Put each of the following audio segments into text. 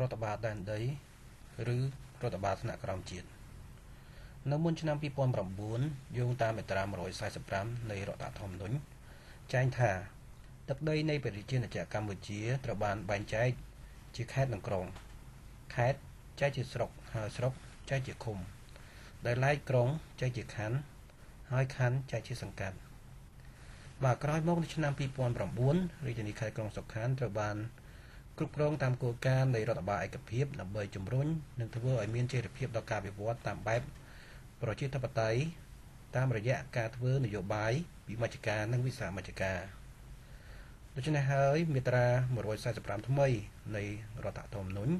រដ្ឋបាលដែនដីឬរដ្ឋបាលថ្នាក់ក្រោមជាតិនៅមុនឆ្នាំ2009យោងតាមមាត្រា145នៃរដ្ឋធម្មនុញ្ញចែងថាទឹកដីនៃប្រជាជាតិកម្ពុជាត្រូវបានបែងចែកជាខេត្តនិងក្រុងខេត្តចែកជាស្រុកហើយស្រុកចែកជាឃុំ ដែលឡែកក្រុងចែកជាខណ្ឌហើយខណ្ឌចែកជាសង្កាត់បាទក្រោយមកនៅឆ្នាំ2009រាជធានីខេត្តក្រុងសុខខានត្រូវបានគ្រប់គ្រងតាមគោលការណ៍នៃរដ្ឋបាលឯកភាពដើម្បីជំរុញនិងធ្វើឲ្យមានចីរភាពដល់ការវិវត្តតាមបែបប្រជាធិបតេយ្យតាមរយៈការធ្វើ នយោបាយវិមជ្ឈការនិងវិសាមជ្ឈការដូច្នេះហើយមាត្រា145ថ្មីនៃរដ្ឋធម្មនុញ្ញ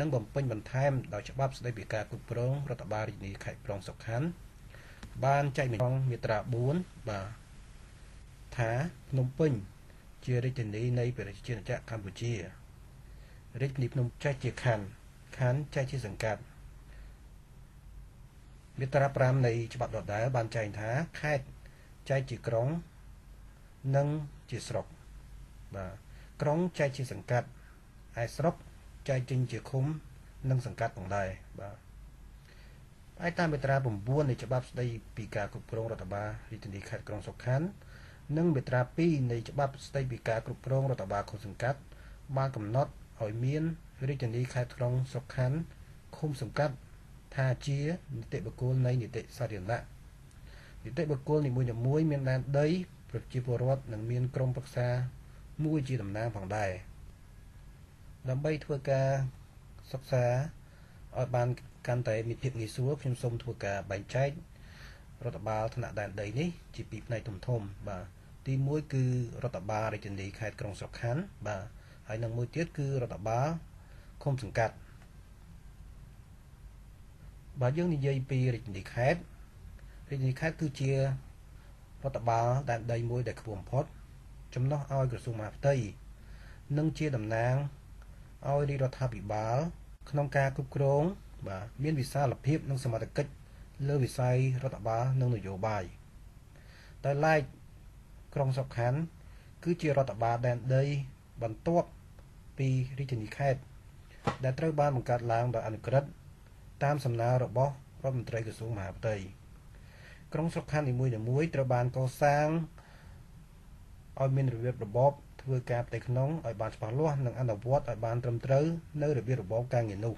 នឹងបំពេញបន្ថែមដោយច្បាប់ស្តីពីការគ្រប់គ្រងរដ្ឋបាលរាជធានីខេត្តក្រុងសុខណ្ឌបានចែកមេត្រា4បាទថាភ្នំពេញជារាជធានីនៃព្រះរាជាណាចក្រកម្ពុជារាជធានីភ្នំចេះជាខណ្ឌខណ្ឌចេះជាសង្កាត់មាត្រា5នៃច្បាប់ដដែល បានចែងថាខេត្តចែកជាក្រុង និងជាស្រុកបាទក្រុងចែកជាសង្កាត់ឯស្រុកចែកចេញជាឃុំ និងសង្កាត់ផងដែរបាទឯតាមមាត្រា9នៃច្បាប់ស្តីពីការគ្រប់គ្រងរដ្ឋបាលរាជធានីខេត្តក្រុងសុខខណ្ឌនិងមាត្រា2នៃច្បាប់ ស្តីពីការគ្រប់គ្រងរដ្ឋបាលខុមសង្កាត់បានកំណត់ឲ្យមានរាជធានីខេត្តក្រុងស្រុកខណ្ឌឃុំសង្កាត់ ថាជានីតិបុគ្គលនៃនីតិសាធារណៈនីតិបុគ្គលនីមួយៗមានដែនដី ប្រជាពលរដ្ឋនិងមានក្រុមប្រឹក្សាមួយជាតំណាងផងដែរដើម្បីធ្វើការសិក្សាឲ្យបានកាន់តែមានភាពងាយស្រួលខ្ញុំសូមធ្វើការបែងចែករដ្ឋបាលថ្នាក់ដែនដីនេះជាពីរផ្នែកធំៗបាទទី1គឺរដ្ឋបាលរាជធានីខេត្តក្រុងស្រុកខណ្ឌបាទហើយនឹងមួយទៀតគឺរដ្ឋបាលឃុំសង្កាត់បាទយើងនិយាយពីរាជធានីខេត្តរាជធានីខេត្តគឺជារដ្ឋបាលដែនដីមួយដែលខ្ពស់បំផុតចំណោះឲ្យក្រសួងមហាផ្ទៃនិងជាតំណាងឲ្យរាជរដ្ឋាភិបាលក្នុងការគ្រប់គ្រងបាទមានវិសាលភាព និងសមត្ថកិច្ចលើវិស័យរដ្ឋបាលនិងនយោបាយតែឡែកក្រុងសុខខាន់គឺជារដ្ឋបាលដែនដីបន្ទាប់ពីរាជធានីខេត្តដែលត្រូវបានបង្កើតឡើងដោយអនុក្រឹត្យតាមសំណើរបស់រដ្ឋមន្ត្រីក្រសួងមហាផ្ទៃក្រុងស្រុកខណ្ឌនីមួយៗត្រូវបានកសាងឲ្យមានរបៀបរបបធ្វើការផ្ទៃក្នុងឲ្យបានច្បាស់លាស់និង អនុវត្តឲ្យបាន ត្រឹមត្រូវនៅរបៀបរបបការងារនោះ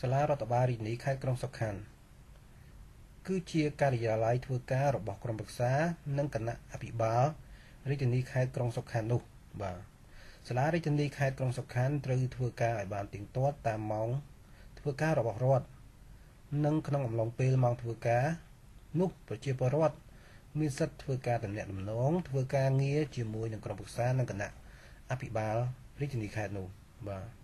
សាលារដ្ឋបាលរាជធានីខេត្តក្រុងស្រុកខណ្ឌគឺជាការិយាល័យធ្វើការរបស់ក្រមរក្សានិងគណៈអភិបាលរាជធានីខេត្តក្រុងសុខខាននោះបាទសាលារាជធានីខេត្តក្រុងសុខខានត្រូវធ្វើការឲ្យបានទៀងទាត់តាមម៉ោងធ្វើការរបស់រដ្ឋនិងក្នុងអំឡុងពេលម៉ោងធ្វើការនោះប្រជាពលរដ្ឋមានសិទ្ធិធ្វើការតំណែងតំណងធ្វើការងារជាមួយនឹងក្រុមប្រឹក្សានិងគណៈអភិបាលរាជធានីខេត្តនោះបាទ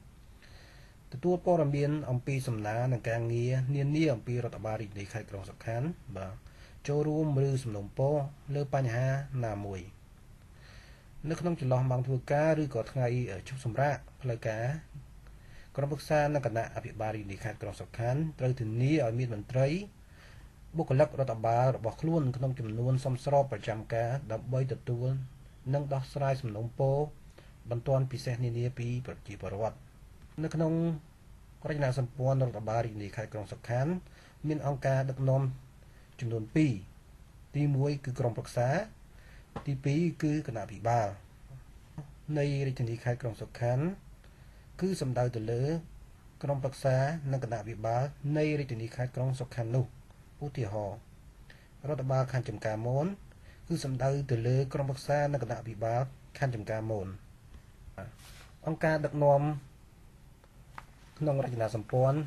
ទទួលព័ត៌មានអំពីសំណើនិងការងារនានាអំពីរដ្ឋបាលរាជធានីខេត្តក្រុងសង្ខានបាទចូលរួមឬសំណុំពរលើបញ្ហាណាមួយនៅក្នុងចន្លោះម៉ោងធ្វើការ ឬក៏ថ្ងៃជប់សម្រាកផ្លូវការ ក្រុមប្រឹក្សានិងគណៈអភិបាលរាជធានីខេត្តក្រុងសង្ខានត្រូវធានាឲ្យមានមន្ត្រីបុគ្គលិករដ្ឋបាលរបស់ខ្លួនក្នុង ចំនួន សមស្រប ប្រចាំការដើម្បីទទួលនិងដោះស្រាយសំណុំពរបន្ទាន់ពិសេសនានាពីប្រជាពលរដ្ឋនៅក្នុងរចនាសម្ព័ន្ធរដ្ឋបាលរាជធានីខេត្តក្រុងសុខខាន មានអង្គការ ដឹកនាំចំនួន2ទី1គឺក្រមប្រឹក្សាទី2គឺគណៈភិបាលនៃរាជធានីខេត្តក្រុងសុខាន គឺសំដៅទៅលើ ក្រមប្រឹក្សានិងគណៈវិបាលនៃរាជធានីខេត្តក្រុងសុខាននោះឧទាហរណ៍រដ្ឋបាលខណ្ឌចំការមូនគឺសំដៅទៅលើ ក្រមប្រឹក្សានិងគណៈវិបាលខណ្ឌចំការមូនអង្គការដឹកនាំក្នុងរចនាសម្ព័ន្ធ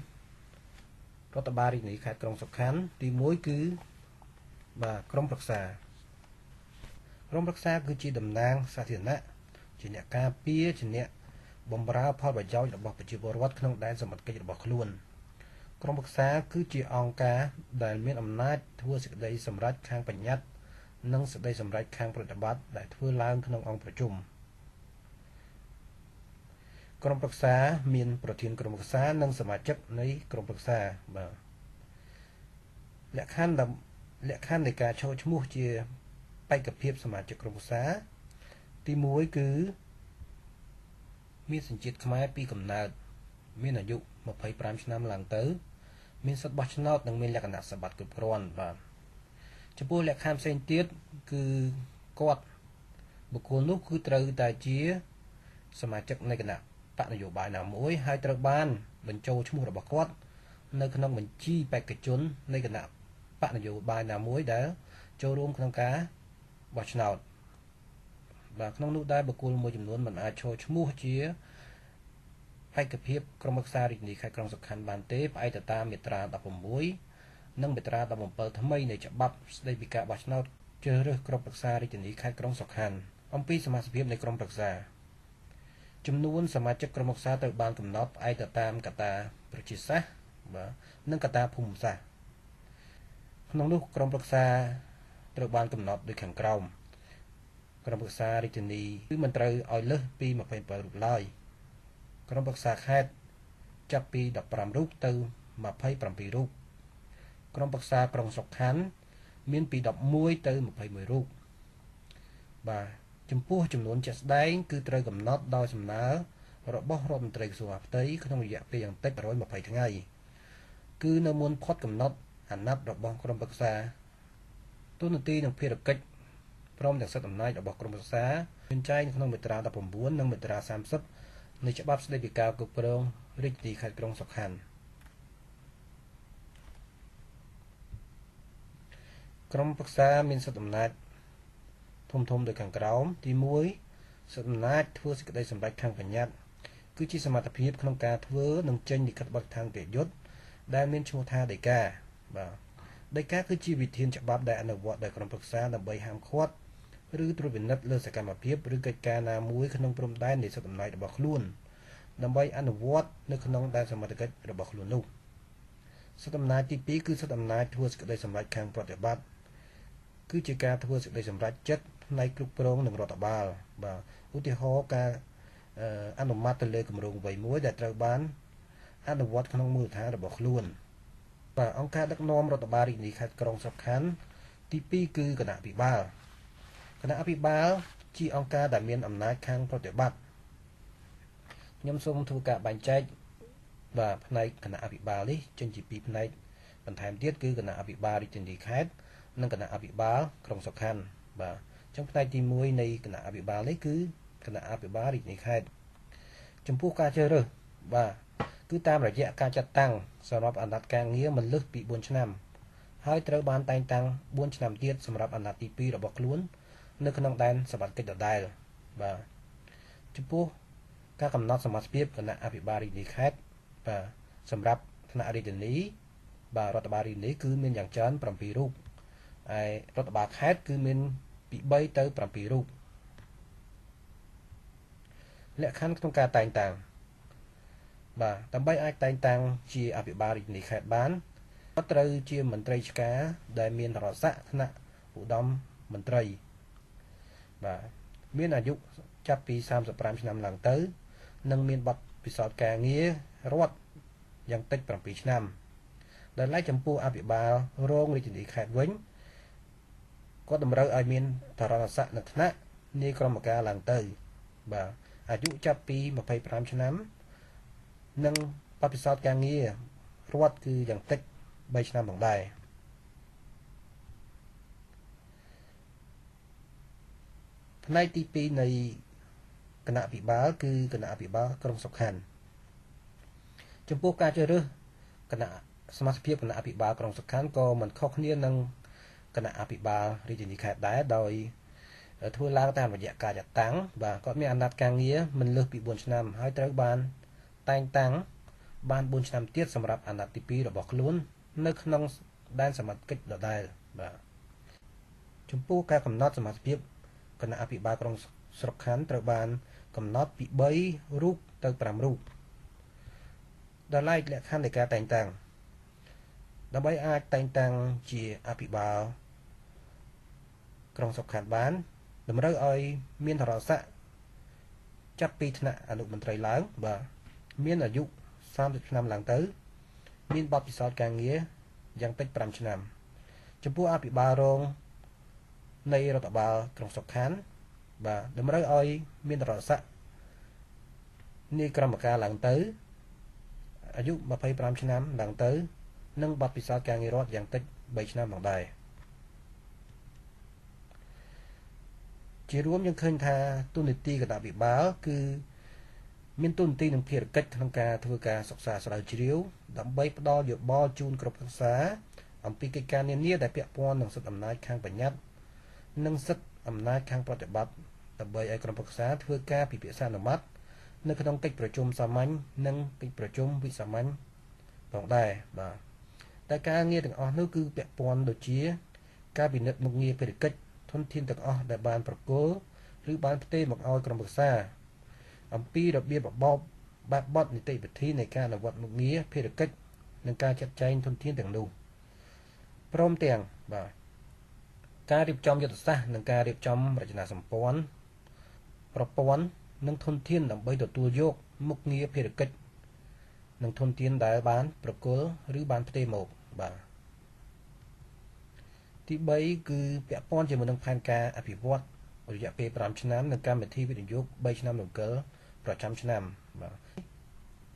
រដ្ឋបាលរាជធានីខេត្តក្រុងសុខ័ណ្ឌទី1គឺបាទក្រមរក្សា ក្រមរក្សាគឺជាតំណាងសាធារណៈជាអ្នកការពារជាអ្នកបំរើផលប្រយោជន៍របស់ប្រជាពលរដ្ឋក្នុងដែនសម្បត្តិកិច្ចរបស់ខ្លួនក្រមរក្សាគឺជាអង្គការដែលមាន អំណាចធ្វើសេចក្តីសម្រេចខាងបញ្ញត្តិនិងសេចក្តីសម្រេចខាងប្រតិបត្តិដែលធ្វើឡើងក្នុងអង្គប្រជុំ។ក្រុមប្រឹក្សា មានប្រធានក្រុមប្រឹក្សា និងសមាជិកនៃក្រុមប្រឹក្សាបាទលក្ខខណ្ឌលក្ខខណ្ឌនៃការចូលឈ្មោះជាបេក្ខភាពសមាជិកក្រុមប្រឹក្សា ទី1គឺមានសញ្ជាតិខ្មែរពីកំណើតមានអាយុ25ឆ្នាំឡើងទៅ មានសិទ្ធិបោះឆ្នោតនិងមានលក្ខណៈសម្បត្តិគ្រប់គ្រាន់បាទចំពោះលក្ខខណ្ឌផ្សេងទៀតគឺគាត់បុគ្គលនោះគឺត្រូវតែជាសមាជិកនៃគណៈបកនយោបាយណាមួយហើយត្រូវបានបញ្ចូលឈ្មោះរបស់គាត់នៅក្នុងបញ្ជីបេក្ខជននៃគណៈបកនយោបាយណាមួយដែលចូលរួមក្នុងការបោះឆ្នោតបាទក្នុងនោះដែរបុគ្គលមួយចំនួនមិនអាចចូលឈ្មោះជាបេក្ខភាពក្រុមប្រឹក្សារាជធានីខេត្តក្រុងសុខណ្ឌបានទេផ្អែកទៅតាមមាត្រា16និងមាត្រា17ថ្មីនៃច្បាប់ស្តីពីការបោះឆ្នោតជ្រើសរើសក្រុមប្រឹក្សារាជធានីខេត្តក្រុងសុខណ្ឌអំពីសមាជិកភាពនៃក្រុមប្រឹក្សាចំនួនសមាជិកក្រុមប្រឹក្សាត្រូវបានកំណត់ផ្អែកទៅតាមកត្តាប្រជាសាស្ត្របាទនិងកត្តាភូមិសាស្ត្រក្នុងនោះក្រុមប្រឹក្សាត្រូវបានកំណត់ដោយខាងក្រោមក្រុមប្រឹក្សារាជធានីគឺមិនត្រូវឲ្យលើសពី27រូបឡើយក្រុមប្រឹក្សាខេត្តចាប់ពី15រូបទៅ27រូបក្រុមប្រឹក្សាក្រុងស្រុកខណ្ឌមានពី11ទៅ21រូបបាទចំពោះចំនួនជាក់ស្ដែងគឺត្រូវកំណត់ដោយសំណើរបស់រដ្ឋមន្ត្រីក្រសួងអប់រំក្នុងរយៈពេលយ៉ាងតិច120ថ្ងៃគឺ នៅមុនផុតកំណត់ អាណត្តិរបស់ក្រមប្រឹក្សាទូនាទីនិងភារកិច្ចព្រមទាំងសិទ្ធិអំណាចរបស់ក្រមប្រឹក្សាមានចែងក្នុងមាត្រា19និងមាត្រា30នៃច្បាប់ស្តីពីការគ្រប់គ្រងរាជធានីខេត្តក្រុងសុខាន់ក្រមប្រឹក្សាមានសិទ្ធិអំណាចធំធំដូចខាងក្រោមទី1សំណាចធ្វើសេចក្តីសម្រេចខាងបញ្ញត្តិគឺជាសមត្ថភាពក្នុងការធ្វើនិងចេញលិខិតបទដ្ឋានប្រយុទ្ធដែលមានឈ្មោះថាដីកាបាទដីកាគឺជាវិធានច្បាប់ដែលអនុវត្តដោយក្រុមប្រឹក្សាដើម្បី ហាមឃាត់ឬត្រួតពិនិត្យលើសកម្មភាពឬកិច្ចការណាមួយក្នុងព្រំដែននៃសិទ្ធិអំណាចរបស់ខ្លួនដើម្បីអនុវត្តនៅក្នុងដែនសមត្ថកិច្ចរបស់ខ្លួននោះសិទ្ធិអំណាចទី2គឺសិទ្ធិអំណាចធ្វើសេចក្តីសម្រេចខាងប្រតិបត្តិគឺជាការធ្វើសេចក្តីសម្រេចចិត្តផ្នែកគ្រប់គ្រងនឹងរដ្ឋបាលបាទឧទាហរណ៍ការអនុម័តទៅលើគម្រោងអ្វីមួយ ដែលត្រូវបានអនុវត្តក្នុងមូលដ្ឋានរបស់ខ្លួនបាទអង្គការដឹកនាំរដ្ឋបាលរាជធានីខេត្តក្រុងស្រុកខណ្ឌទី2គឺគណៈអភិបាលគណៈអភិបាលជាអង្គការដែលមាន អំណាចខាងប្រតិបត្តិខ្ញុំសូមធ្វើការបែងចែកបាទផ្នែកគណៈអភិបាលនេះចេញជាពីរផ្នែកបន្ថែមទៀតគឺគណៈអភិបាលរាជធានីខេត្តនិងគណៈអភិបាល ក្រុងសុខណ្ឌបាទអញ្ចឹងផ្នែកទី1នៃគណៈអភិបាលនេះគឺគណៈអភិបាលរាជនីខេត្តចំពោះការជ្រើសរើសបាទគឺតាមរយៈការចាត់តាំងសម្រាប់អាណត្តិការងារមិនលើសពី4ឆ្នាំ ហើយត្រូវបានតែងតាំង4ឆ្នាំទៀតសម្រាប់អាណត្តិទី2របស់ខ្លួន នៅក្នុងដែនសមត្ថកិច្ចដដែលបាទចំពោះការកំណត់សមាជិកគណៈអភិបាលរាជនីខេត្តបាទសម្រាប់ថ្នាក់រាជធានីបាទរដ្ឋបាលរាជធានីគឺមានយ៉ាងច្រើន7រូបហើយរដ្ឋបាលខេត្តគឺមានពី3ទៅ7រូបលក្ខខណ្ឌក្នុងការតែងតាំងបាទដើម្បីអាចតែងតាំងជាអភិបាលរាជធានីខេត្តបានគាត់ត្រូវជាមន្ត្រីឆ្ការដែល មានរដ្ឋស័ក្តិឋានៈឧត្តមមន្ត្រីបាទមានអាយុចាប់ពី35ឆ្នាំឡើងទៅ និង មានបទពិសោធន៍ការងាររដ្ឋយ៉ាងតិច7ឆ្នាំដែលឡែកចំពោះអភិបាលរងរាជធានីខេត្តវិញគាត់តម្រូវឲ្យមានតរណស័កនៅថ្នាក់នាយក្រមការឡើងទៅ បាទអាយុចាប់ពី25ឆ្នាំ និងបទពិសោធន៍ការងាររដ្ឋគឺយ៉ាងតិច3ឆ្នាំផងដែរផ្នែកទី2នៃគណៈភិបាលគឺគណៈភិបាលក្រុងសុខាន់ចំពោះការជ្រើសរើសគណៈសមាជិកគណៈភិបាលក្រុងសុខាន់ក៏មិនខុសគ្នានឹងគណៈអភិបាលរាជធានីខេត្តដែរដោយ ធ្វើឡើងតាមរយៈការចាត់តាំងបាទគាត់មានអាណត្តិការងារមិនលើសពី4ឆ្នាំហើយត្រូវបានតែងតាំងបាន4ឆ្នាំទៀតសម្រាប់អាណត្តិទី2របស់ខ្លួន នៅក្នុងដែនសមត្ថកិច្ចដដែលបាទចំពោះការកំណត់សមត្ថភាពគណៈអភិបាលក្រុងស្រុកខណ្ឌត្រូវបាន កំណត់ពី3រូបទៅ5រូបដល់ឡែកលក្ខខណ្ឌនៃការតែងតាំងដើម្បីអាចតែងតាំងជាអភិបាលក្រុងសុខាត់បាន តម្រូវឲ្យមានធរស័ក្តិចាប់ពីថ្នាក់អនុមន្ត្រីឡើង បាទមានអាយុ30ឆ្នាំឡើងទៅ មានបទពិសោធន៍ការងារយ៉ាងតិច5ឆ្នាំ ចំពោះអភិបាលរងនៃរដ្ឋបាលក្រុងសុខាន បាទតម្រូវឲ្យ មានធរស័ក្តិនេះក្រមការឡើងទៅអាយុ25ឆ្នាំឡើងទៅនិងបទពិសោធន៍ការងាររដ្ឋយ៉ាងតិច3ឆ្នាំមកដែរជារួមយើងឃើញថាទូនីតិគណៈវិបាលគឺមានទូនីតិនិងភារកិច្ចក្នុងការធ្វើការសិក្សាស្រាវជ្រាវដើម្បីផ្ដល់យោបល់ជូនក្រុមសិក្សាអំពីកិច្ចការនានា ដែលពាក់ព័ន្ធនឹងសិទ្ធិអំណាចខាងបញ្ញត្តិនិងសិទ្ធិអំណាចខាងប្រតិបត្តិដើម្បីឲ្យក្រុមប្រឹក្សាធ្វើការពិភាក្សាអនុម័តនៅក្នុងកិច្ចប្រជុំសាមញ្ញនិងកិច្ចប្រជុំវិសាមញ្ញផងដែរបាទតែការងារទាំងអស់នោះគឺពាក់ព័ន្ធដូចជា ការពិនិត្យមុខងារភារកិច្ចធនធានទាំងអស់ដែលបានប្រគល់ឬបានផ្ទេរមកឲ្យក្រុមប្រឹក្សា អំពីរបៀបបបបែបបត់នីតិវិធីនៃការអនុវត្តមុខងារភារកិច្ចនិងការចាត់ចែងធនធានទាំងនោះព្រមទាំងបាទការរៀបចំយុទ្ធសាស្ត្រនិងការរៀបចំរចនាសម្ព័ន្ធប្រព័ន្ធនិងធនធានដើម្បីទទួលយកមុខងារភារកិច្ចនិងធនធានដែលបានប្រគល់ឬបានផ្ទេរមកបាទទី3គឺពាក់ព័ន្ធជាមួយនឹងផែនការ អភិវឌ្ឍរយៈពេល5ឆ្នាំនិងកម្មវិធីវិនិយោគ3ឆ្នាំនគរប្រចាំឆ្នាំបាទ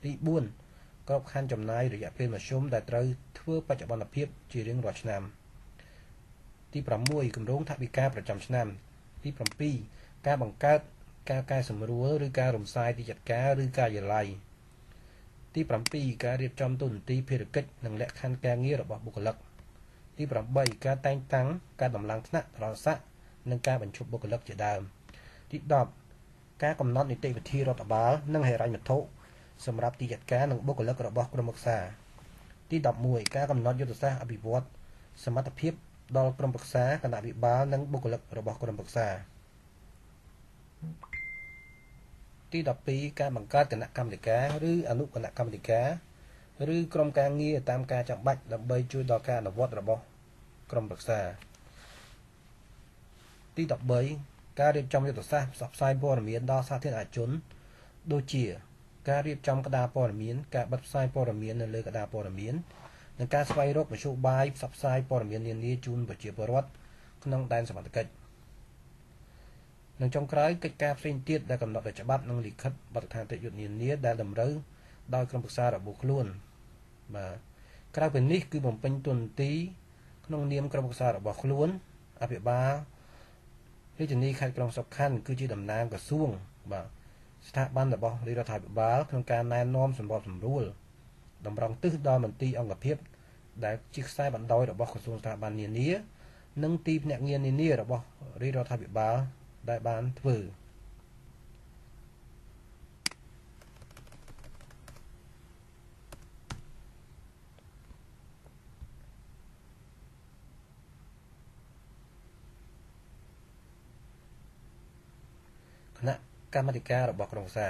ទី4ក្របខ័ណ្ឌចំណាយរយៈពេលមធ្យមដែលត្រូវធ្វើបច្ចុប្បន្នភាពជារៀងរាល់ឆ្នាំ ទី6គម្រោងថវិកាប្រចាំឆ្នាំទី7ការបង្កើតការកែសម្រួលឬការរំសាយទីចាត់ការឬការិយាល័យទី7ការរៀបចំទូនាទីភារកិច្ចនិងលក្ខខណ្ឌការងាររបស់បុគ្គលិកទី8ការតែងតាំងការដំឡើងថ្នាក់ប្រស័កនិងការបញ្ឈប់បុគ្គលិកជាដើមទី10ការកំណត់នីតិវិធីរដ្ឋបាល និងហិរញ្ញវត្ថុសម្រាប់ទីចាត់ការនិងបុគ្គលិករបស់ក្រុមប្រឹក្សា ទី11ការកំណត់យុទ្ធសាស្ត្រអភិវឌ្ឍសមត្ថភាពដល់ក្រុមប្រឹក្សាគណៈវិបាលនិងបុគ្គលិករបស់ក្រុមប្រឹក្សា thank you ទី12ការបង្កើតគណៈកម្មាធិការឬអនុគណៈកម្មាធិការឬក្រុមការងារតាមការចាំបាច់ដើម្បីជួយដល់ការអនុវត្តរបស់ក្រុមប្រឹក្សាទី13ការរៀបចំយុទ្ធសាស្ត្រផ្សព្វផ្សាយព័ត៌មានដល់សាធារណជន ដូចជាការរៀបចំក្តារព័ត៌មានការបិទផ្សាយព័ត៌មាននៅលើក្តារព័ត៌មាននិងការស្វែងរកមធ្យោបាយផ្សព្វផ្សាយព័ត៌មាននានាជូនប្រជាពលរដ្ឋក្នុងដែនសមត្ថកិច្ច។និងចុងក្រោយកិច្ចការផ្សេងទៀតដែលកំណត់ដោយច្បាប់និងលិខិតបទដ្ឋានតិយុត្តនានាដែលតម្រូវដោយក្រុមប្រឹក្សារបស់ខ្លួន បាទក្រៅពីនេះគឺបំពេញទុនទី ក្នុងនាមក្រុមប្រឹក្សារបស់ខ្លួន អភិបាលរាជធានីខេត្តក្រុងសុខណ្ឌគឺជាតំណាងក្រសួង បាទស្ថាប័នរបស់រាជរដ្ឋាភិបាលក្នុងការណែនាំសម្របសម្រួលតម្រង់ទិសដល់មន្ទីរអង្គភាពដែលជាខ្សែបណ្ដោយរបស់ក្រសួងស្ថាប័ននានា និងទីភ្នាក់ងារនានារបស់រាជរដ្ឋាភិបាលដែលបានធ្វើគណៈកម្មាធិការរបស់ក្រមសា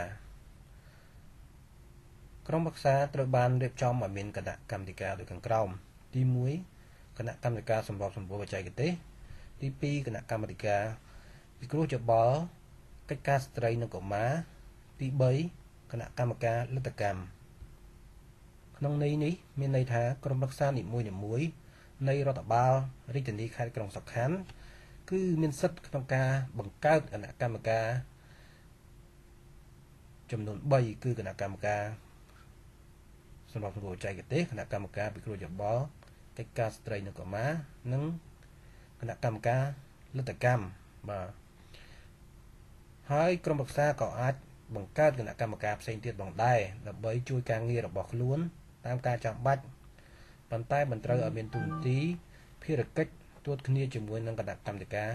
ក្រមរក្សាត្រូវបានរៀបចំឲ្យមានគណៈកម្មាធិការដូចខាងក្រោមទី1គណៈកម្មាធិការសម្របសម្រួលបច្ចេកទេសទី2គណៈកម្មាធិការពិគ្រោះយោបល់កិច្ចការស្ត្រីនិងកុមារទី3គណៈកម្មការលទ្ធកម្មក្នុងន័យនេះមានន័យថាក្រមរក្សានីមួយនីមួយ នៃរដ្ឋបាលរាជធានីខេត្តក្រុងសង្ខាន់គឺ មានសិទ្ធិក្នុងការ បង្កើតគណៈកម្មការ ចំនួន3គឺគណៈកម្មការសម្រាប់គ្រូចែកទេសគណៈកម្មការពិគ្រោះយោបល់កិច្ចការស្ត្រីនិងកុមារនិងគណៈកម្មការលទ្ធកម្មបាទហើយក្រុមប្រឹក្សាក៏អាចបង្កើតគណៈកម្មការផ្សេងទៀតផងដែរដើម្បីជួយការងាររបស់ខ្លួន តាមការចាំបាច់ប៉ុន្តែមិនត្រូវឲ្យមានទូនទីភារកិច្ចទួតគ្នាជាមួយនឹងគណៈកម្មការ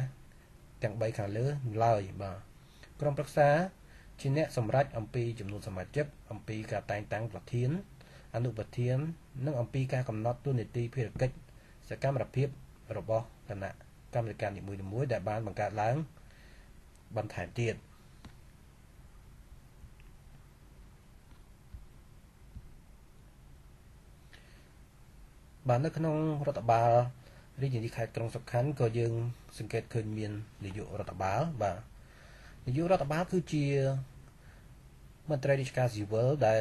ទាំង3ខាងលើឡើយបាទក្រុមប្រឹក្សាជាអ្នកសម្រេចអំពី ចំនួនសមាជិកអំពីការតែងតាំងប្រធាន អនុប្រធាន និងអំពីការកំណត់ទូនីតិភារកិច្ចសកម្មភាពរបស់គណៈកម្មការនីមួយៗដែលបានបង្កើតឡើងបន្ថែមទៀតបាទនៅក្នុងរដ្ឋបាលរាជធានីខេត្តក្រុងសុខខាន់ក៏យើងសង្កេតឃើញមាននាយករដ្ឋបាលបាទនាយករដ្ឋបាលគឺជាមន្ត្រីរាជការស៊ីវិលដែល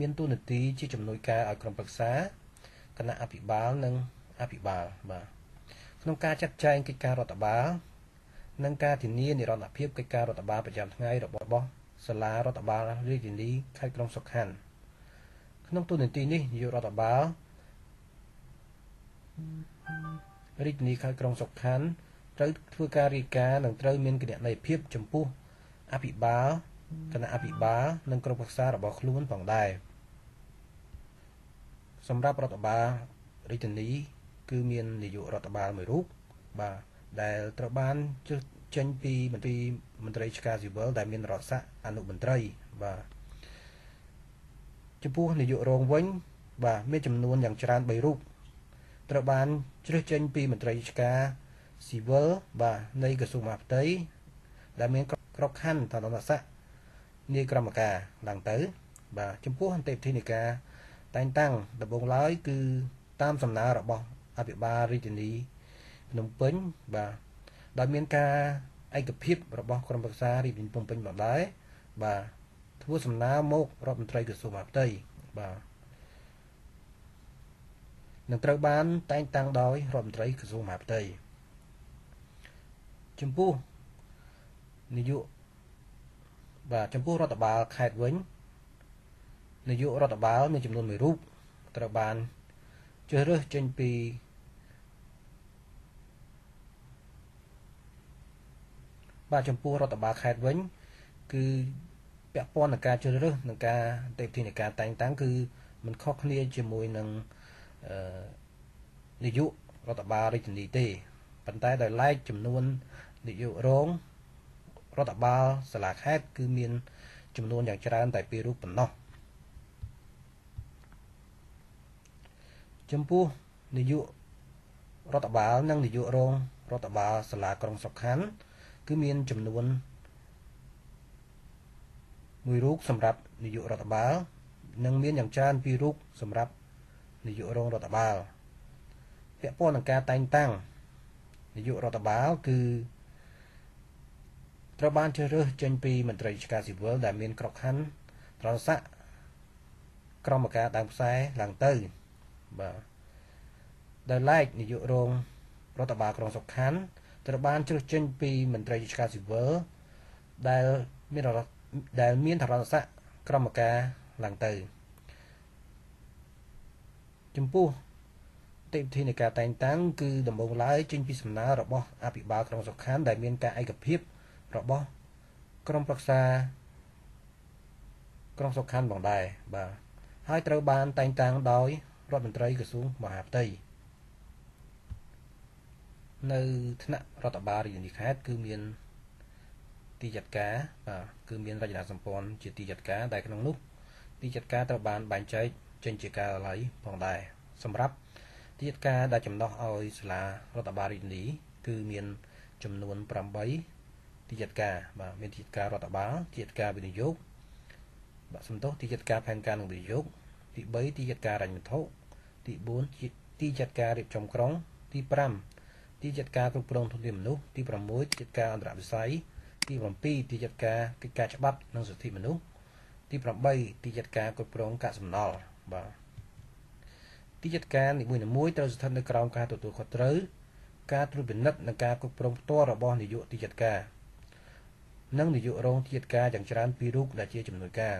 មានតួនាទីជាជំនួយការឲ្យក្រុមប្រឹក្សាគណៈអភិបាល និង អភិបាលបាទក្នុងការចាត់ចែង កិច្ចការរដ្ឋបាលនិងការធានានិរន្តរភាពកិច្ចការរដ្ឋបាលប្រចាំថ្ងៃរបស់សាលារដ្ឋបាលរាជធានីខេត្តក្រុងសុខណ្ឌក្នុងទូនីតិនេះនាយករដ្ឋបាលរាជធានីខេត្តក្រុងសុខណ្ឌត្រូវធ្វើការរាយការណ៍និងត្រូវមានគណនេយ្យភាពចំពោះអភិបាលគណៈអភិបាលនិងក្រុមប្រឹក្សារបស់ខ្លួនផងដែរសម្រាប់រដ្ឋបាលរាជធានី គឺមាននាយករដ្ឋបាលមួយរូបបាទដែលត្រូវបានជិះចេញពីមន្ត្រីមន្ត្រីឆ្កាស៊ីវិលដែលមានរដ្ឋសាស្ត្រអនុមន្ត្រីបាទចំពោះនាយករងវិញ បាទមានចំនួនយ៉ាងច្រើន3រូបត្រូវបានជ្រើសចេញពីមន្ត្រីឆ្កាស៊ីវិលបាទនៃក្រសួងមហាផ្ទៃដែលមាន ក្របខ័ណ្ឌឋានៈស័ក្តិនាយក្រមការឡើងទៅ បាទចំពោះអន្តេបធិនិកាតែងតាំងដំបូងឡើយគឺតាមសំណើរបស់អភិបាលរាជធានីភ្នំពេញបាទដោយមានការឯកភាពរបស់ក្រមប្រឹក្សារាជធានីភ្នំពេញមកដែរបាទធ្វើសំណើមករដ្ឋមន្ត្រីក្រសួងមហាផ្ទៃបាទនឹងត្រូវបានតែងតាំងដោយរដ្ឋមន្ត្រី ក្រសួងមហាផ្ទៃចំពោះនាយកបាទចំពោះរដ្ឋបាលខេត្តវិញនាយករដ្ឋបាលមាន ចំនួន1រូបត្រូវបានជ្រើសរើសចេញពីបាទចំពោះរដ្ឋបាលខេត្តវិញគឺពាក់ព័ន្ធនឹងការជ្រើសរើស និងការទេពធីនៃការតែងតាំងគឺមិនខុសគ្នា ជាមួយនឹងអឺនាយករដ្ឋបាលរាជធានីទេ ប៉ុន្តែដោយឡែកចំនួននាយករងរដ្ឋបាលសាលាខេត្តគឺមាន ចំនួនយ៉ាងច្រើនតែពីររូបប៉ុណ្ណោះចំពោះនាយករដ្ឋបាលនិងនាយករងរដ្ឋបាលសាលាក្រុងសុខខណ្ឌគឺមានចំនួនមួយរូបសម្រាប់នាយករដ្ឋបាលនិងមានយ៉ាងច្រើនពីររូបសម្រាប់នាយករងរដ្ឋបាលពាក់ព័ន្ធនឹងការតែងតាំងនាយករដ្ឋបាលគឺត្រូវបានជ្រើសរើសចេញពីមន្ត្រីរាជការស៊ីវិលដែលមានក្របខ័ណ្ឌត្រង់ស័កក្រមការដើមខ្សែឡើងទៅបាទដែលឡែកនាយករងរដ្ឋបាលក្រុងសុខខណ្ឌត្រូវបានជ្រើសចេញពីមន្ត្រីរាជការស៊ីវិលដែលមានដែលមានឋានៈស័ក្តិក្រមការឡើងទៅចំពោះតិវិធីនៃការតែងតាំងគឺដំបូងឡើយចេញពីសំណើរបស់អភិបាលក្រុងសុខានដែលមានការឯកភាពរបស់ ក្រុមប្រឹក្សាក្រុងសុខានផងដែរបាទហើយត្រូវបានតែងតាំងដោយរដ្ឋមន្ត្រីក្រសួងមហាផ្ទៃ។នៅថ្នាក់រដ្ឋបាលរាជធានីខេត្តគឺមានទីចាត់ការបាទគឺមានរចនាសម្ព័ន្ធជាទីចាត់ការដែលក្នុងនោះ ទីចាត់ការត្រូវបានបែងចែកចេញជាការិយាល័យផងដែរសម្រាប់ទីចាត់ការដែលចំណោះឲ្យសាលារដ្ឋបាលរាជធានី គឺមានចំនួន8ទីចាត់ការបាទមានទីចាត់ការរដ្ឋបាលទីចាត់ការវិនិយោគបាទសំទោសទីចាត់ការផែនការនិងវិនិយោគទី3ទីចាត់ការរញ្ញវត្ថុទី4ទីចាត់ការរៀបចំក្រុង ទី5ទីចាត់ការគ្រប់គ្រងធនធានមនុស្សទី6ទីចាត់ការអន្តរវិស័យទី7ទីចាត់ការកិច្ចការច្បាប់និងសិទ្ធិមនុស្សទី8ទីចាត់ការគ្រប់គ្រងកាកសំណល់បាទទីចាត់ការនីមួយៗត្រូវស្ថិតនៅក្រោមការទទួលខុសត្រូវការត្រួតពិនិត្យនិងការគ្រប់គ្រងផ្ទាល់របស់នាយកទីចាត់ការនិងនាយករងទីចាត់ការយ៉ាងច្រើន ពីររូបដែលជាជំនួយការ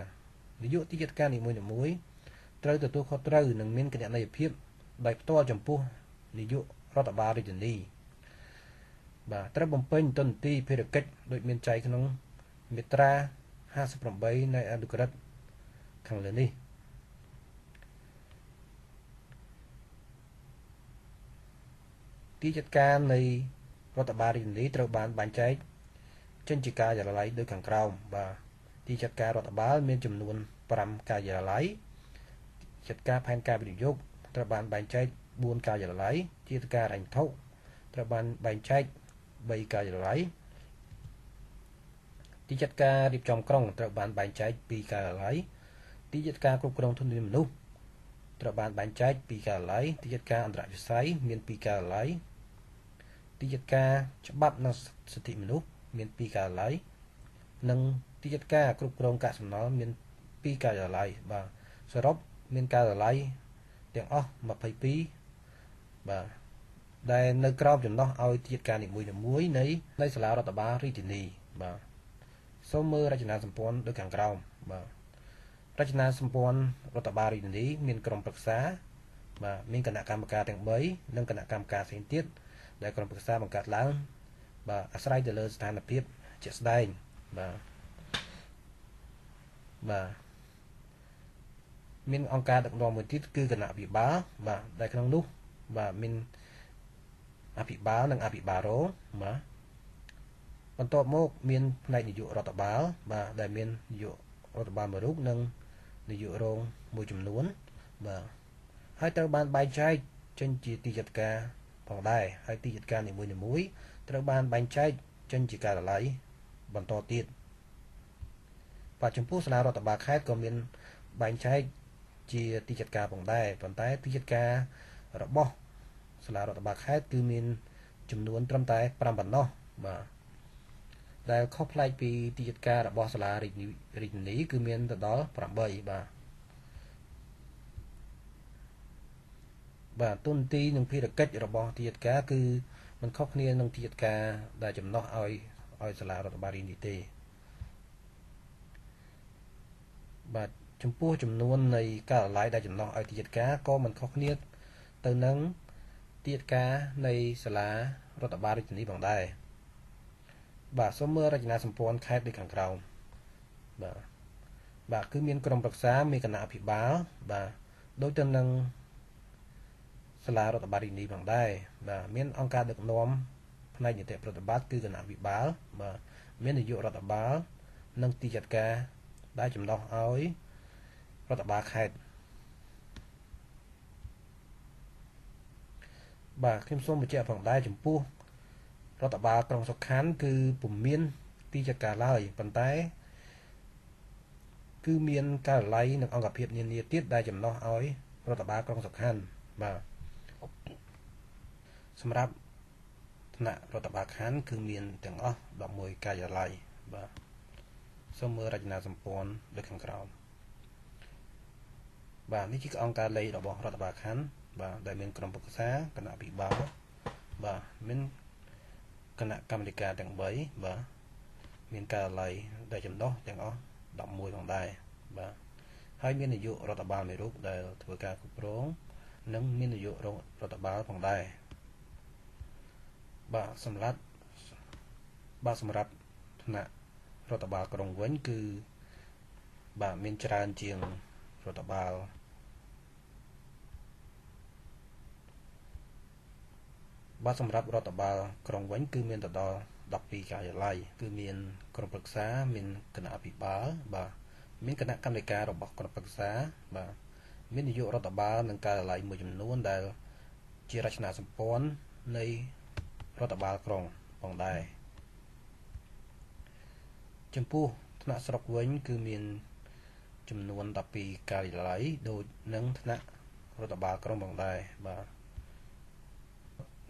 នាយកទីចាត់ការនីមួយៗត្រូវទទួលខុសត្រូវនិងមានគណនេយ្យភាពដោយផ្ទាល់ចំពោះនាយករដ្ឋបាលរាជធានីបាទត្រូវបំពេញតន្ទីភារកិច្ចដូចមានចែងក្នុងមាត្រា58នៃអនុក្រឹត្យខាងលើនេះទីចាត់ការនៃរដ្ឋបាលរាជធានីត្រូវបានបែងចែកចេញជាការិយាល័យដូចខាងក្រោមបាទទីចាត់ការរដ្ឋបាលមានចំនួន5ការិយាល័យចាត់ការផែនការវិនិយោគត្រូវបានបែងចែក4ការិយាល័យជាតការហិញ្ញធុត្រូវបានបែងចែក3កាយរ៉ៃទីចាត់ការរៀបចំក្រុងត្រូវបានបែងចែកពីកាយរ៉ៃទីចាត់ការគ្រប់គ្រងធនធានមនុស្សត្រូវបានបែងចែកពីកាយរ៉ៃទីចាត់ការអន្តរវិស័យមានពីកាយរ៉ៃទីចាត់ការច្បាប់និងសិទ្ធិមនុស្សមានពីកាយរ៉ៃនិងទីចាត់ការគ្រប់គ្រងកាកសំណល់មានពីកាយរ៉ៃបាទសរុបមានកាយរ៉ៃទាំងអស់22បាទដែលនៅក្រោមចំណោះឲ្យទៀតការនីមួយៗនៃនៃសាលារដ្ឋបាលរាជធានីបាទសូមមើលរចនាសម្ព័ន្ធដូចខាងក្រោមបាទរចនាសម្ព័ន្ធរដ្ឋបាលរាជធានី មានក្រុមប្រឹក្សាបាទមានគណៈកម្មការទាំង3និងគណៈកម្មការផ្សេងទៀតដែលក្រុមប្រឹក្សា បង្កើតឡើងបាទអាស្រ័យទៅលើស្ថានភាពជាក់ស្ដែងបាទបាទមានអង្គការដឹកនាំមួយទៀតគឺគណៈវិបាលបាទដែលក្នុងនោះបាទមានអភិបាលនិងអភិបាលរងបាទបន្ទាប់មក មានផ្នែកនយោបាយរដ្ឋបាលបាទដែលមាននយោបាយរដ្ឋបាលមួយរូបនិង នយោបាយរងមួយចំនួនបាទហើយត្រូវបានបែងចែកចេញជាទីចាត់ការផងដែរហើយទីចាត់ការនីមួយៗត្រូវបានបែងចែកចេញជាការិយាល័យបន្តទៀតបាទចំពោះសាលារដ្ឋបាលខេត្តក៏មានបែងចែកជាទីចាត់ការផងដែរប៉ុន្តែទីចាត់ការរបស់សាលារដ្ឋបាលខេត្តគឺមានចំនួនត្រឹមតែ5ប៉ុណ្ណោះបាទដែលខុសប្លែកពីទីយិត្តការរបស់សាលារាជធានី គឺមានទៅដល់8បាទបាទទុនទី និងភារកិច្ចរបស់ទីយិត្តការគឺมันខុសគ្នានឹងទីយិត្តការដែលចំណោះឲ្យឲ្យសាលារដ្ឋបាលរាជនេះទេ បាទចំពោះចំនួននៃការិយាល័យដែលចំណោះឲ្យទីយិត្តការក៏มันខុសគ្នាទៅនឹងទាតការនៃសាលារដ្ឋបាលរាជធានីផងដែរបាទសូមមើលរចនាសម្ព័ន្ធខេត្តដូចខាងក្រោមបាទបាទគឺមានក្រុមប្រឹក្សាមានគណៈអភិបាលបាទដូចទៅនឹងសាលារដ្ឋបាលរាជធានីផងដែរបាទមានអង្គការដឹកនាំផ្នែកនីតិប្រតិបត្តិគឺគណៈវិបាលបាទមាននាយករដ្ឋបាលនិងទីចាត់ការដែលចំណោះឲ្យរដ្ឋបាលខេត្តបាទខ្ញុំសូមបញ្ជាក់ផងដែរចំពោះរដ្ឋបាលក្រុងសុខណ្ឌគឺពុំមាន ទីចាការឡើយប៉ុន្តែ គឺមានកាល័យនិងអង្គភាព នានាទៀតដែលចំណោះឲ្យរដ្ឋបាលក្រុងសុខណ្ឌបាទសម្រាប់ថ្នាក់រដ្ឋបាលខណ្ឌគឺមានទាំងអស់11កាយឡ័យបាទសូមមើលរចនាសម្ព័ន្ធដូចខាងក្រោមបាទនេះជាអង្គការលេខរបស់រដ្ឋបាលខណ្ឌបាទដែលមានក្រុមប្រឹក្សាគណៈពិបាលបាទមានគណៈកម្មាធិការទាំង3បាទមានការិយាល័យដែលចំណុះទាំងអស់11ផងដែរបាទហើយមាននាយករដ្ឋបាលមួយរូបដែល ធ្វើការគ្រប់គ្រងនិងមាននាយករដ្ឋបាលផងដែរបាទសម្រាប់បាទសម្រាប់ថ្នាក់រដ្ឋបាលក្រុងវិញគឺបាទមានច្រើនជាងរដ្ឋបាលបាទសម្រាប់រដ្ឋបាល ក្រុងវិញគឺមានទៅដល់12ការិយាល័យគឺមានក្រុមប្រឹក្សា មានគណៈអភិបាលបាទមានគណៈកម្មការការរបស់ក្រុមប្រឹក្សា បាទមាននាយករដ្ឋបាលនិងការិយាល័យមួយចំនួនដែលជារចនាសម្ព័ន្ធនៃរដ្ឋបាលក្រុងផងដែរចំពោះថ្នាក់ស្រុកវិញ គឺមានចំនួន12ការិយាល័យដូចនឹងថ្នាក់រដ្ឋបាល ក្រុងផងដែរបាទ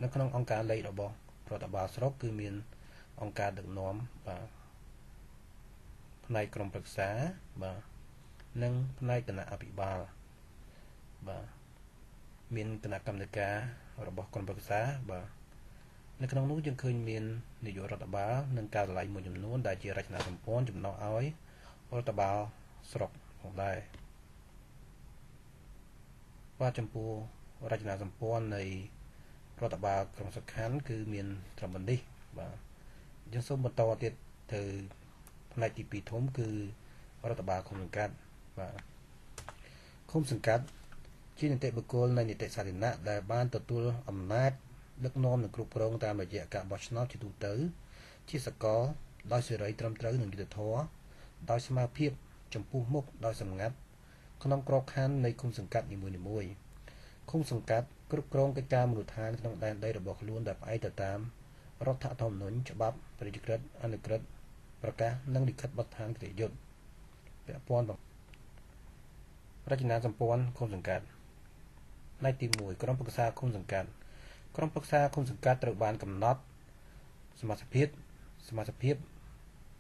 នៅក្នុងអង្គការលេខរបស់រដ្ឋបាលស្រុកគឺមានអង្គការដឹកនាំបាទផ្នែកក្រមប្រឹក្សាបាទនិងផ្នែកគណៈអភិបាលបាទមានគណៈកម្មការ របស់ក្រមប្រឹក្សាបាទនៅក្នុងនោះយើងឃើញមាននយោបាយរដ្ឋបាលនិងការឆ្លៃមួយចំនួន ដែលជារចនាសម្ព័ន្ធចំណោះឲ្យរដ្ឋបាលស្រុកផងដែរបាទចំពោះរចនាសម្ព័ន្ធនៃរដ្ឋបាលក្រុងសង្ខានគឺមានត្រឹមនេះបាទយើងសូមបន្តទៀតទៅផ្នែកទី2ធំគឺរដ្ឋបាលឃុំសង្កាត់បាទឃុំសង្កាត់ ជានីតិបុគ្គលនៃនីតិសាធារណៈដែលបានទទួល អំណាចដឹកនាំនិងគ្រប់គ្រងតាមរយៈការបោះឆ្នោតជាទូទៅ ជាសកលដោយសេរីត្រឹមត្រូវនិងយុត្តិធម៌ដោយស្មារភាពចំពោះមុខដោយ សម្ងាត់ក្នុងក្របខ័ណ្ឌនៃឃុំសង្កាត់នីមួយៗឃុំសង្កាត់គ្រប់គ្រងកិច្ចការមូលដ្ឋានក្នុងដែនដីរបស់ខ្លួនដែលផ្អែកទៅតាមរដ្ឋធម្មនុញ្ញច្បាប់ប្រជាក្រិតអនុក្រឹត្យប្រកាសនិងលិខិតបទដ្ឋានកិត្តិយសពាក់ព័ន្ធរចនាសម្ព័ន្ធគុំសង្កាត់ផ្នែកទី1ក្រុមប្រឹក្សាគុំសង្កាត់ក្រុមប្រឹក្សាគុំសង្កាត់ត្រូវបានកំណត់សមាជិកសមាជិក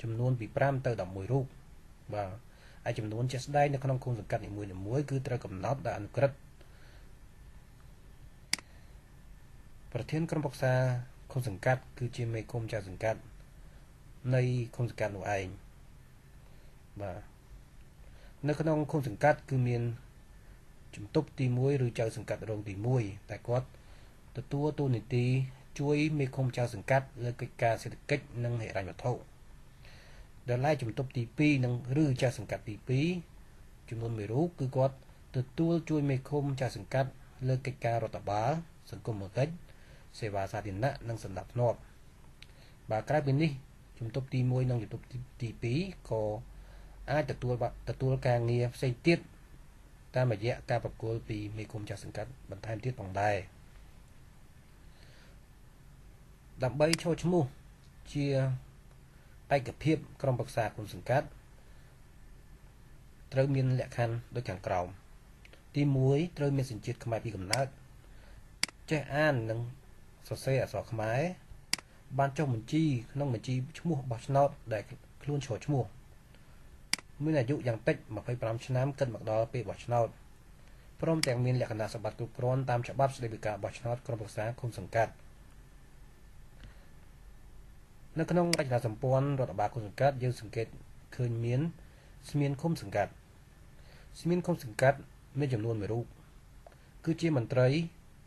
ចំនួន ពី5ទៅ11រូបបាទហើយចំនួនជាក់ស្ដែងនៅក្នុងគុំសង្កាត់នីមួយៗគឺត្រូវកំណត់ដោយអនុក្រឹត្យប្រធានក្រុមប្រឹក្សាឃុំសង្កាត់គឺជា មេឃុំចៅសង្កាត់នៃឃុំសង្កាត់នោះឯងបាទនៅក្នុងឃុំសង្កាត់គឺមានជំទប់ទី1ឬចៅសង្កាត់រងទី1តែគាត់ទទួលតួនាទី ជួយមេឃុំចៅសង្កាត់ លើកិច្ចការសេដ្ឋកិច្ចនិងហិរញ្ញវត្ថុដល់ឡែកជំទប់ទី2និង ឬចៅសង្កាត់ទី2ចំនួន1រូបគឺគាត់ទទួលជួយមេឃុំចៅសង្កាត់ លើកិច្ចការរដ្ឋបាលសង្គមគិច្ចសេវាសាធារណៈនិងសម្ដាប់ធ្នាប់បាទក្រៅពីនេះជំទប់ទី1និងជំទប់ទី2ក៏អាចទទួលទទួលការងារផ្សេងទៀតតាមរយៈការប្រគល់ពីមេគុំចាស់សង្កាត់បន្ថែមទៀតផងដែរដើម្បីឈរឈ្មោះជាបេក្ខភាពក្រុមប្រឹក្សាគុំសង្កាត់ត្រូវមានលក្ខខណ្ឌដូចខាងក្រោមទី1ត្រូវមានសញ្ជាតិខ្មែរពីកំណើតចេះអាននិងសរសេរអក្សរខ្មែរបានចុះបញ្ជីក្នុងបញ្ជីឈ្មោះបោះឆ្នោត ដែលខ្លួនជ្រើសឈ្មោះមានអាយុយ៉ាងតិច25ឆ្នាំគិតមកដល់ពេលបោះឆ្នោតព្រមទាំងមានលក្ខណៈសម្បត្តិគ្រប់គ្រាន់តាមច្បាប់ស្តីពីការបោះឆ្នោតក្រុមប្រឹក្សាគុំសង្កាត់នៅក្នុងរចនាសម្ព័ន្ធរដ្ឋបាលគុំសង្កាត់យើងសង្កេតឃើញមានស្មៀនឃុំសង្កាត់ស្មៀនឃុំសង្កាត់មានចំនួន1រូបគឺជាមន្ត្រី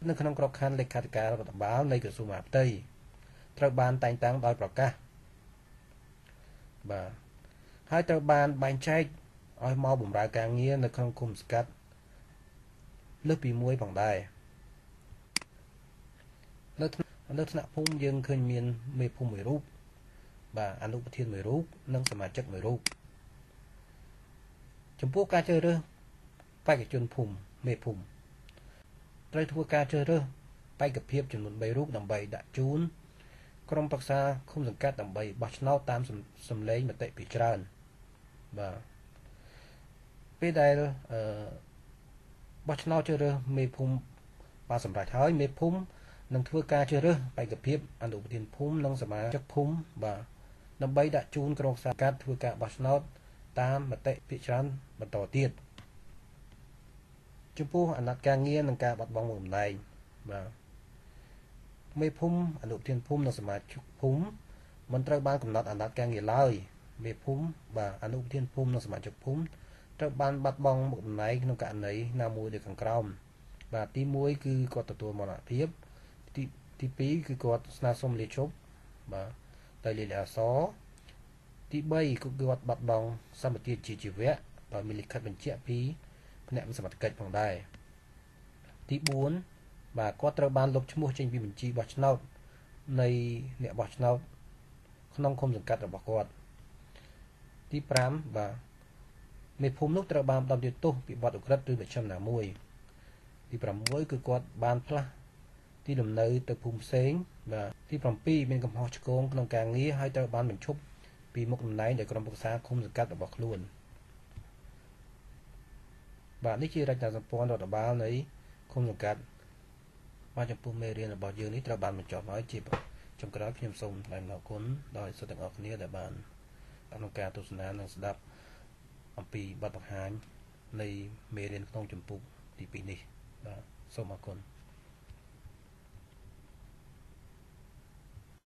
នៅក្នុងក្របខ័ណ្ឌលេខាធិការរដ្ឋបាលនៃក្រសួងមហាផ្ទៃត្រូវបានតែងតាំងដោយប្រកាសបាទហើយត្រូវបានបែងចែកឲ្យមកបម្រើការងារនៅក្នុងគុំសង្កាត់លើសពី1ផងដែរនៅនៅថ្នាក់ភូមិយើងឃើញមានមេភូមិមួយរូបបាទអនុប្រធានមួយរូបនិងសមាជិកមួយរូបចំពោះការជ្រើសរើសបេក្ខជនភូមិមេភូមិត្រូវធ្វើការជ្រើសរើសបេក្ខភាពចំនួន3រូបដើម្បីដាក់ជូន ក្រុមប្រឹក្សាឃុំសង្កាត់ដើម្បីបោះឆ្នោតតាមសម្លេងមតិពីច្រើនបាទពេលដែលអឺបោះឆ្នោតជ្រើសរើសមេភូមិបានសម្រេចហើយមេភូមិនឹងធ្វើការជ្រើសរើសបេក្ខភាពអនុប្រធានភូមិនិងសមាជិកភូមិបាទដើម្បីដាក់ជូនក្រុមប្រឹក្សាកាត់ធ្វើការបោះឆ្នោត តាមមតិភាគច្រើនបន្តទៀត។ចំពោះអាណត្តិការងារនិងការបាត់បង់មុខតំណែងបាទមេភូមិអនុធានភូមិនិងសមាជិកភូមិមិនត្រូវបានកំណត់អាណត្តិការងារឡើយមេភូមិបាទអនុធានភូមិនិងសមាជិកភូមិត្រូវបានបាត់បង់មុខតំណែងក្នុងករណីណាមួយដូចខាងក្រោមបាទទី1គឺគាត់ទទួលមរណភាពទីទី2គឺគាត់ស្នើសុំលាឈប់បាទដោយលិលាអសទី3គឺគាត់បាត់បង់សម្បត្តិជាជីវៈដោយមានលិខិតបញ្ជាក់ពីផ្នែកវិសវត្ថកិច្ចផងដែរទី4បាទគាត់ត្រូវបានលុបឈ្មោះ ចេញពីបញ្ជីបោះឆ្នោតនៃអ្នកបោះឆ្នោតក្នុងគុំសង្កាត់របស់គាត់ទី5បាទមេភូមិនោះត្រូវបានដំទោសពីបទឧក្រិដ្ឋឬមជ្ឈមណាមួយ ទី6គឺគាត់បានផ្លាស់ទីលំនៅទៅភូមិផ្សេងបាទទី7មានកំហុសឆ្គងក្នុងការងារហើយត្រូវបានបញ្ឈប់ពីមុខតំណែងដោយក្រុមប្រឹក្សាគុំសង្កាត់របស់ខ្លួន។បាទនេះជារចនាសម្ព័ន្ធរដ្ឋបាលនៃឃុំសង្កាត់បាទចំពោះមេរៀនរបស់យើងនេះត្រូវបានបញ្ចប់ហើយជាចុងក្រោយខ្ញុំសូមថ្លែងអរគុណដល់សិស្សទាំងអស់គ្នាដែលបានក្នុងការទស្សនានិងស្ដាប់អំពីបទបង្ហាញនៃមេរៀនក្នុងចម្ពោះទី2នេះបាទសូមអរគុណ